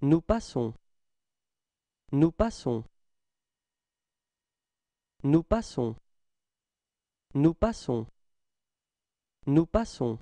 Nous passons. Nous passons. Nous passons. Nous passons. Nous passons.